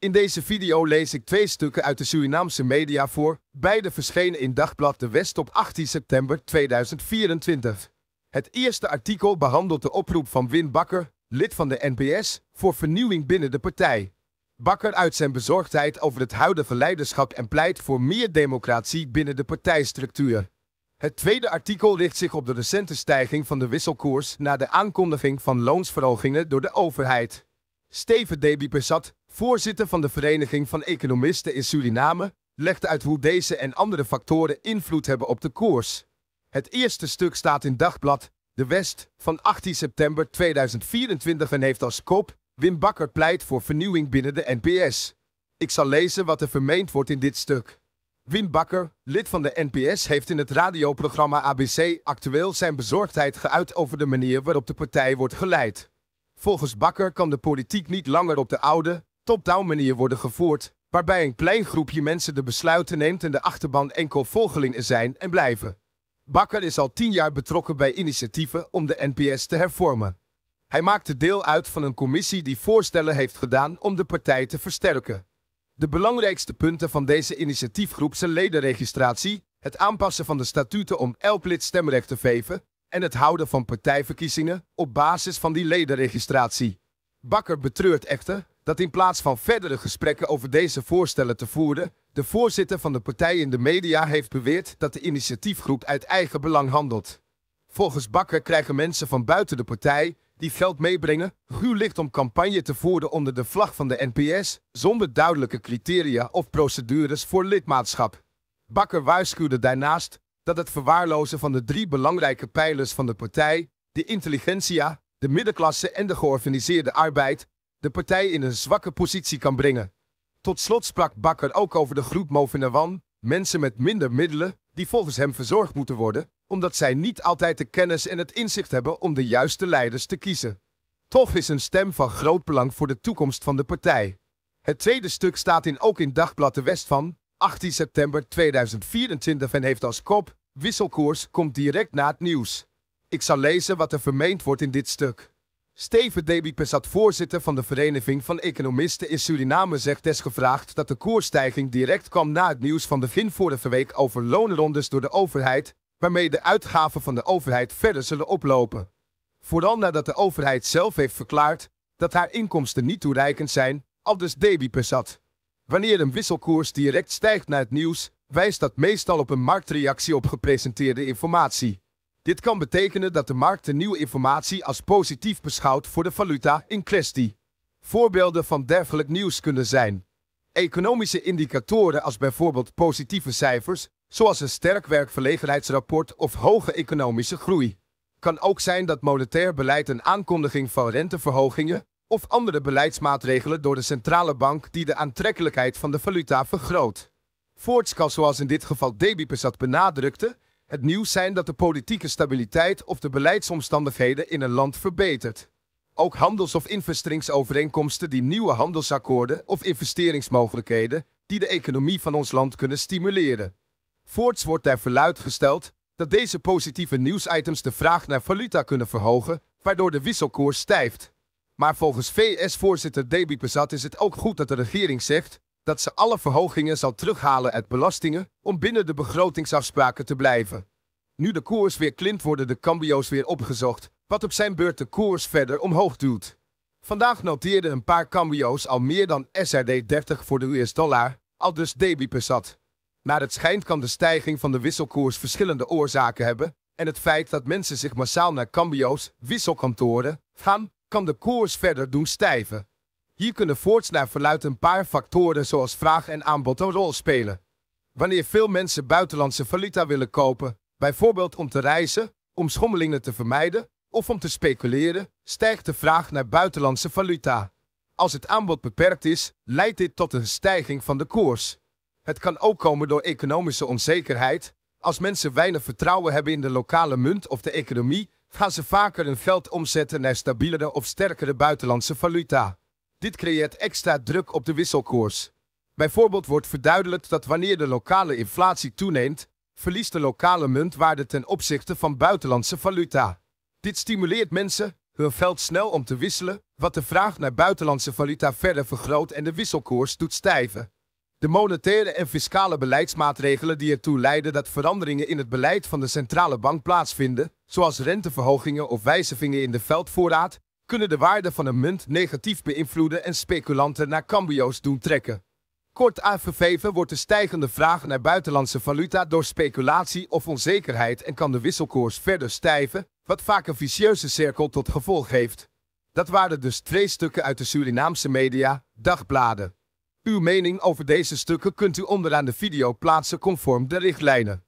In deze video lees ik twee stukken uit de Surinaamse media voor. Beide verschenen in Dagblad de West op 18 september 2024. Het eerste artikel behandelt de oproep van Win Bakker, lid van de NPS, voor vernieuwing binnen de partij. Bakker uit zijn bezorgdheid over het huidige leiderschap en pleit voor meer democratie binnen de partijstructuur. Het tweede artikel richt zich op de recente stijging van de wisselkoers na de aankondiging van loonsverhogingen door de overheid. Steven Deby Pesat, voorzitter van de Vereniging van Economisten in Suriname, legt uit hoe deze en andere factoren invloed hebben op de koers. Het eerste stuk staat in Dagblad De West van 18 september 2024 en heeft als kop Wim Bakker pleit voor vernieuwing binnen de NPS. Ik zal lezen wat er vermeend wordt in dit stuk. Wim Bakker, lid van de NPS, heeft in het radioprogramma ABC actueel zijn bezorgdheid geuit over de manier waarop de partij wordt geleid. Volgens Bakker kan de politiek niet langer op de oude, top-down manier worden gevoerd, waarbij een klein groepje mensen de besluiten neemt en de achterban enkel volgelingen zijn en blijven. Bakker is al tien jaar betrokken bij initiatieven om de NPS te hervormen. Hij maakte deel uit van een commissie die voorstellen heeft gedaan om de partij te versterken. De belangrijkste punten van deze initiatiefgroep zijn ledenregistratie, het aanpassen van de statuten om elk lid stemrecht te geven en het houden van partijverkiezingen op basis van die ledenregistratie. Bakker betreurt echter dat in plaats van verdere gesprekken over deze voorstellen te voeren, de voorzitter van de partij in de media heeft beweerd dat de initiatiefgroep uit eigen belang handelt. Volgens Bakker krijgen mensen van buiten de partij, die geld meebrengen, ruw licht om campagne te voeren onder de vlag van de NPS, zonder duidelijke criteria of procedures voor lidmaatschap. Bakker waarschuwde daarnaast dat het verwaarlozen van de drie belangrijke pijlers van de partij, de intelligentsia, de middenklasse en de georganiseerde arbeid, de partij in een zwakke positie kan brengen. Tot slot sprak Bakker ook over de groep Movinawan, mensen met minder middelen, die volgens hem verzorgd moeten worden, omdat zij niet altijd de kennis en het inzicht hebben om de juiste leiders te kiezen. Toch is een stem van groot belang voor de toekomst van de partij. Het tweede stuk staat in ook in Dagblad de West van 18 september 2024 en heeft als kop Wisselkoers komt direct na het nieuws. Ik zal lezen wat er vermeend wordt in dit stuk. Steven Deby Pesat, voorzitter van de Vereniging van Economisten in Suriname, zegt desgevraagd dat de koersstijging direct kwam na het nieuws van de VIN vorige week over loonrondes door de overheid, waarmee de uitgaven van de overheid verder zullen oplopen. Vooral nadat de overheid zelf heeft verklaard dat haar inkomsten niet toereikend zijn, aldus Deby Pesat. Wanneer een wisselkoers direct stijgt na het nieuws, wijst dat meestal op een marktreactie op gepresenteerde informatie. Dit kan betekenen dat de markt de nieuwe informatie als positief beschouwt voor de valuta in kwestie. Voorbeelden van dergelijk nieuws kunnen zijn economische indicatoren als bijvoorbeeld positieve cijfers, zoals een sterk werkverlegenheidsrapport of hoge economische groei. Kan ook zijn dat monetair beleid een aankondiging van renteverhogingen of andere beleidsmaatregelen door de centrale bank die de aantrekkelijkheid van de valuta vergroot. Voorts kan zoals in dit geval Debipes benadrukte, het nieuws zijn dat de politieke stabiliteit of de beleidsomstandigheden in een land verbetert. Ook handels- of investeringsovereenkomsten die nieuwe handelsakkoorden of investeringsmogelijkheden die de economie van ons land kunnen stimuleren. Voorts wordt daar verluid gesteld dat deze positieve nieuwsitems de vraag naar valuta kunnen verhogen, waardoor de wisselkoers stijft. Maar volgens VS-voorzitter David Bezat is het ook goed dat de regering zegt dat ze alle verhogingen zal terughalen uit belastingen om binnen de begrotingsafspraken te blijven. Nu de koers weer klimt worden de cambio's weer opgezocht, wat op zijn beurt de koers verder omhoog duwt. Vandaag noteerden een paar cambio's al meer dan SRD 30 voor de US dollar, al dus debit per zat. Naar het schijnt kan de stijging van de wisselkoers verschillende oorzaken hebben en het feit dat mensen zich massaal naar cambio's, wisselkantoren gaan, kan de koers verder doen stijven. Hier kunnen naar vanuit een paar factoren zoals vraag en aanbod een rol spelen. Wanneer veel mensen buitenlandse valuta willen kopen, bijvoorbeeld om te reizen, om schommelingen te vermijden of om te speculeren, stijgt de vraag naar buitenlandse valuta. Als het aanbod beperkt is, leidt dit tot een stijging van de koers. Het kan ook komen door economische onzekerheid. Als mensen weinig vertrouwen hebben in de lokale munt of de economie, gaan ze vaker hun geld omzetten naar stabielere of sterkere buitenlandse valuta. Dit creëert extra druk op de wisselkoers. Bijvoorbeeld wordt verduidelijkt dat wanneer de lokale inflatie toeneemt, verliest de lokale muntwaarde ten opzichte van buitenlandse valuta. Dit stimuleert mensen hun geld snel om te wisselen, wat de vraag naar buitenlandse valuta verder vergroot en de wisselkoers doet stijven. De monetaire en fiscale beleidsmaatregelen die ertoe leiden dat veranderingen in het beleid van de centrale bank plaatsvinden, zoals renteverhogingen of wijzigingen in de veldvoorraad, kunnen de waarde van een munt negatief beïnvloeden en speculanten naar cambio's doen trekken. Kort aangegeven wordt de stijgende vraag naar buitenlandse valuta door speculatie of onzekerheid en kan de wisselkoers verder stijven, wat vaak een vicieuze cirkel tot gevolg heeft. Dat waren dus twee stukken uit de Surinaamse media, dagbladen. Uw mening over deze stukken kunt u onderaan de video plaatsen conform de richtlijnen.